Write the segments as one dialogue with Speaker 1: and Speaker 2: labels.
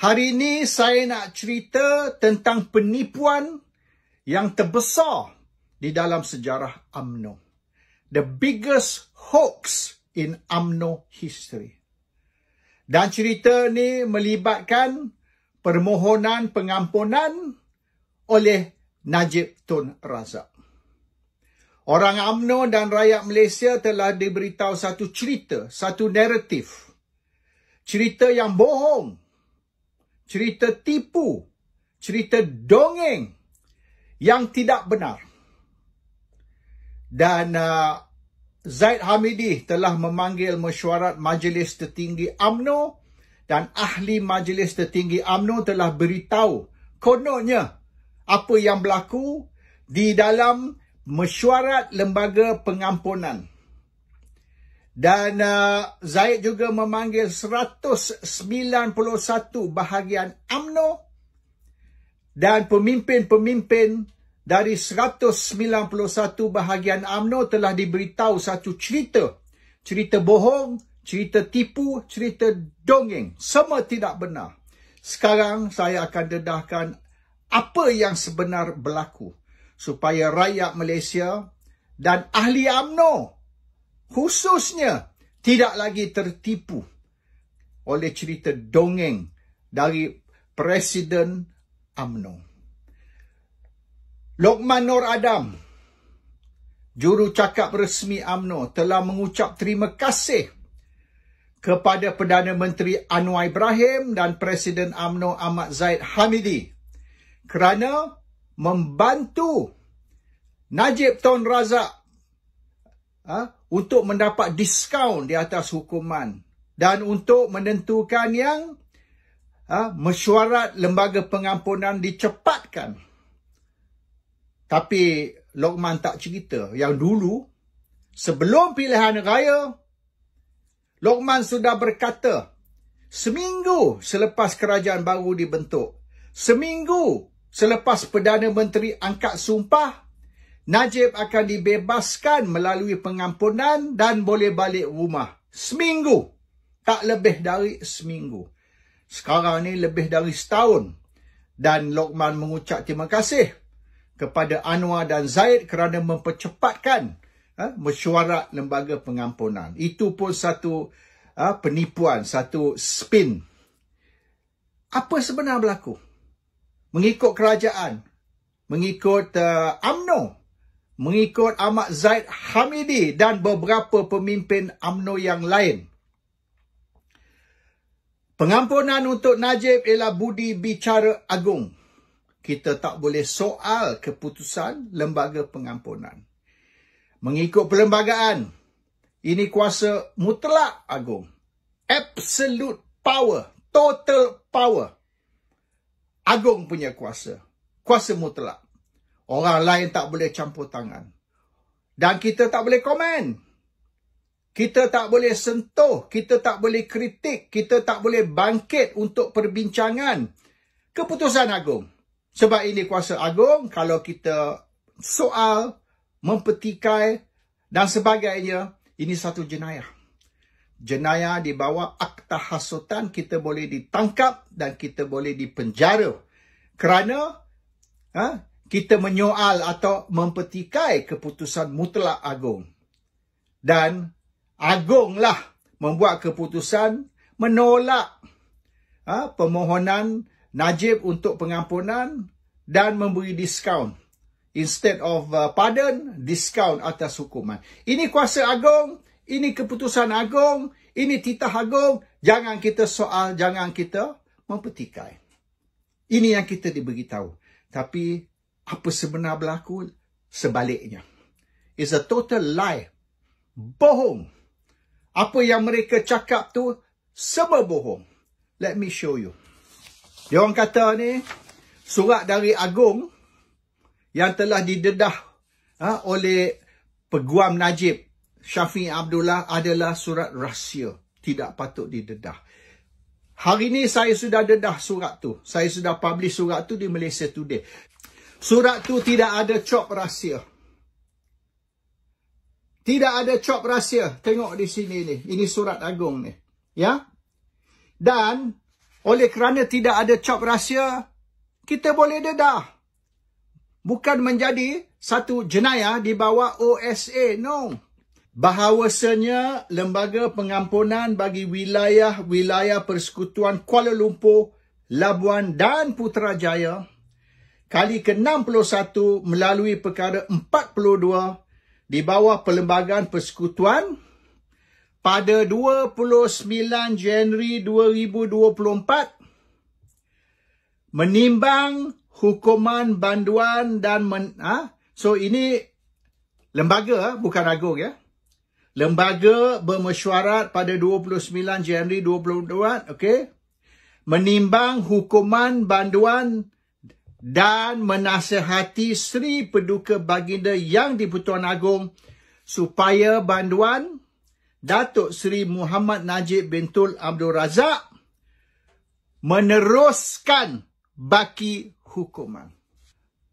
Speaker 1: Hari ini saya nak cerita tentang penipuan yang terbesar di dalam sejarah UMNO. The biggest hoax in UMNO history. Dan cerita ni melibatkan permohonan pengampunan oleh Najib Tun Razak. Orang UMNO dan rakyat Malaysia telah diberitahu satu cerita, satu naratif. Cerita yang bohong cerita tipu, cerita dongeng yang tidak benar. Dan uh, Zaid Hamidi telah memanggil mesyuarat Majlis Tertinggi AMNO dan ahli Majlis Tertinggi AMNO telah beritahu kononnya apa yang berlaku di dalam mesyuarat lembaga pengampunan. Dan uh, Zaid juga memanggil 191 bahagian AMNO dan pemimpin-pemimpin dari 191 bahagian AMNO telah diberitahu satu cerita. Cerita bohong, cerita tipu, cerita dongeng. Semua tidak benar. Sekarang saya akan dedahkan apa yang sebenar berlaku supaya rakyat Malaysia dan ahli AMNO khususnya tidak lagi tertipu oleh cerita dongeng dari Presiden UMNO. Lokman Nur Adam, juru cakap resmi UMNO telah mengucap terima kasih kepada Perdana Menteri Anwar Ibrahim dan Presiden UMNO Ahmad Zaid Hamidi kerana membantu Najib Tun Razak ha, untuk mendapat diskaun di atas hukuman dan untuk menentukan yang ha, mesyuarat lembaga pengampunan dicepatkan. Tapi Lokman tak cerita yang dulu sebelum pilihan raya Lokman sudah berkata seminggu selepas kerajaan baru dibentuk, seminggu selepas Perdana Menteri angkat sumpah Najib akan dibebaskan melalui pengampunan dan boleh balik rumah. Seminggu. Tak lebih dari seminggu. Sekarang ni lebih dari setahun. Dan Lokman mengucap terima kasih kepada Anwar dan Zaid kerana mempercepatkan eh, mesyuarat lembaga pengampunan. Itu pun satu eh, penipuan, satu spin. Apa sebenarnya berlaku? Mengikut kerajaan, mengikut uh, UMNO, mengikut Ahmad Zaid Hamidi dan beberapa pemimpin AMNO yang lain. Pengampunan untuk Najib ialah budi bicara agung. Kita tak boleh soal keputusan lembaga pengampunan. Mengikut perlembagaan, ini kuasa mutlak agung. Absolute power, total power. Agung punya kuasa, kuasa mutlak. Orang lain tak boleh campur tangan. Dan kita tak boleh komen. Kita tak boleh sentuh, kita tak boleh kritik, kita tak boleh bangkit untuk perbincangan. Keputusan agung. Sebab ini kuasa agung kalau kita soal, mempertikai dan sebagainya, ini satu jenayah. Jenayah di bawah akta hasutan kita boleh ditangkap dan kita boleh dipenjara. Kerana ha, kita menyoal atau mempertikai keputusan mutlak agung. Dan agunglah membuat keputusan menolak ha, permohonan Najib untuk pengampunan dan memberi diskaun. Instead of uh, pardon, diskaun atas hukuman. Ini kuasa agung, ini keputusan agung, ini titah agung. Jangan kita soal, jangan kita mempertikai. Ini yang kita diberitahu. Tapi apa sebenar berlaku sebaliknya. It's a total lie. Bohong. Apa yang mereka cakap tu semua bohong. Let me show you. Dia orang kata ni surat dari Agung yang telah didedah ha, oleh Peguam Najib Syafi Abdullah adalah surat rahsia. Tidak patut didedah. Hari ini saya sudah dedah surat tu. Saya sudah publish surat tu di Malaysia Today. Surat tu tidak ada cop rahsia. Tidak ada cop rahsia. Tengok di sini ni. Ini surat agung ni. Ya. Dan oleh kerana tidak ada cop rahsia, kita boleh dedah. Bukan menjadi satu jenayah di bawah OSA. No. Bahawasanya lembaga pengampunan bagi wilayah-wilayah persekutuan Kuala Lumpur, Labuan dan Putrajaya kali ke-61 melalui perkara 42 di bawah Perlembagaan Persekutuan pada 29 Januari 2024 menimbang hukuman banduan dan men, ha? so ini lembaga ha? bukan agung ya lembaga bermesyuarat pada 29 Januari 2024 okey menimbang hukuman banduan dan menasihati Sri Peduka Baginda Yang di-Pertuan Agong supaya banduan Datuk Sri Muhammad Najib Bintul Abdul Razak meneruskan baki hukuman.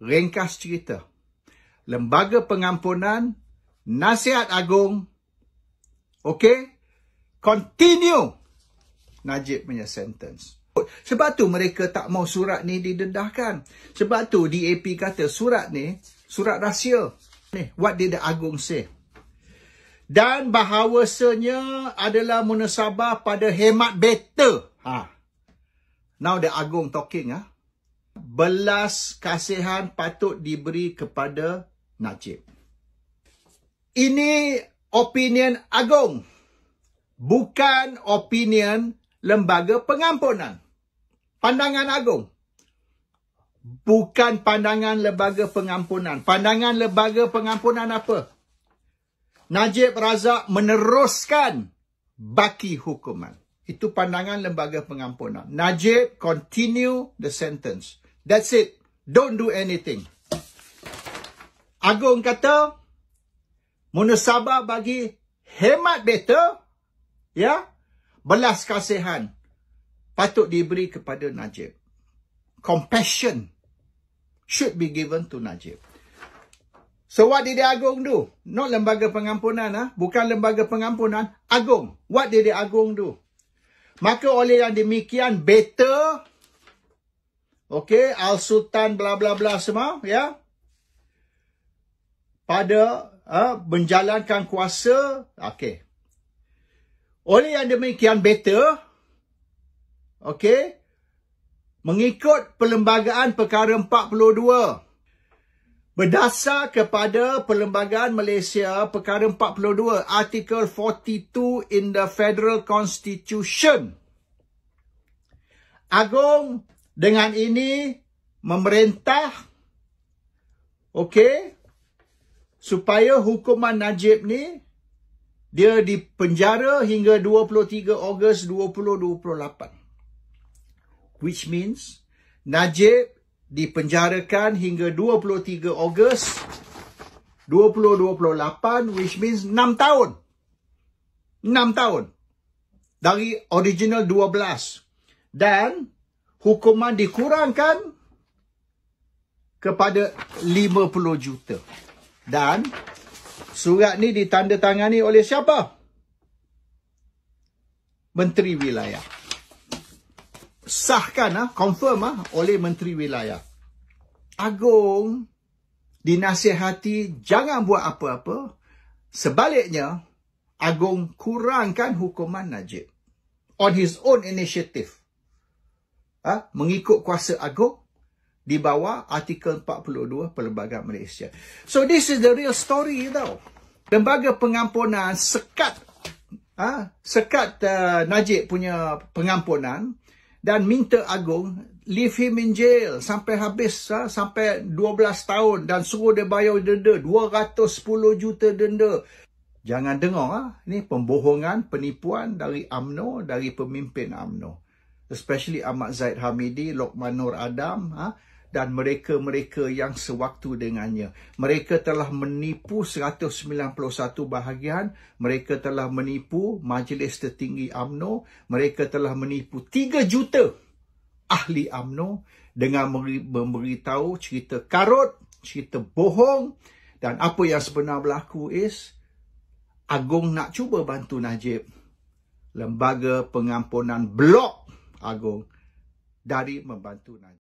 Speaker 1: Ringkas cerita, Lembaga Pengampunan Nasihat Agong, okay, continue Najib punya sentence. Sebab tu mereka tak mau surat ni didedahkan. Sebab tu DAP kata surat ni surat rahsia. Ni, what did the agung say? Dan bahawasanya adalah munasabah pada hemat beta. Ha. Now the agung talking ah. Ha? Belas kasihan patut diberi kepada Najib. Ini opinion agung. Bukan opinion lembaga pengampunan pandangan agung. Bukan pandangan lembaga pengampunan. Pandangan lembaga pengampunan apa? Najib Razak meneruskan baki hukuman. Itu pandangan lembaga pengampunan. Najib continue the sentence. That's it. Don't do anything. Agung kata, munasabah bagi hemat better, ya, belas kasihan patut diberi kepada Najib. Compassion should be given to Najib. So what did the Agong do? Not lembaga pengampunan. Ha? Bukan lembaga pengampunan. Agong. What did the Agong do? Maka oleh yang demikian, better. Okay. Al-Sultan bla bla bla semua. Ya. Yeah? Pada uh, menjalankan kuasa. Okay. Oleh yang demikian, better. Okey? Mengikut Perlembagaan Perkara 42. Berdasar kepada Perlembagaan Malaysia Perkara 42, Artikel 42 in the Federal Constitution. Agung dengan ini memerintah okey supaya hukuman Najib ni dia dipenjara hingga 23 Ogos 2028 which means Najib dipenjarakan hingga 23 Ogos 2028 which means 6 tahun. 6 tahun dari original 12 dan hukuman dikurangkan kepada 50 juta. Dan surat ni ditandatangani oleh siapa? Menteri Wilayah disahkan ah, confirm ah, oleh Menteri Wilayah. Agong dinasihati jangan buat apa-apa. Sebaliknya, Agong kurangkan hukuman Najib. On his own initiative. Ha? Mengikut kuasa Agong di bawah artikel 42 Perlembagaan Malaysia. So this is the real story tau. Lembaga pengampunan sekat ha? sekat uh, Najib punya pengampunan dan minta agung leave him in jail sampai habis ha, sampai 12 tahun dan suruh dia bayar denda 210 juta denda jangan dengar ah ha. ni pembohongan penipuan dari AMNO dari pemimpin AMNO especially Ahmad Zaid Hamidi Lokman Nur Adam ha dan mereka-mereka yang sewaktu dengannya. Mereka telah menipu 191 bahagian, mereka telah menipu majlis tertinggi AMNO, mereka telah menipu 3 juta ahli AMNO dengan memberitahu cerita karut, cerita bohong dan apa yang sebenar berlaku is Agong nak cuba bantu Najib. Lembaga pengampunan blok Agong dari membantu Najib.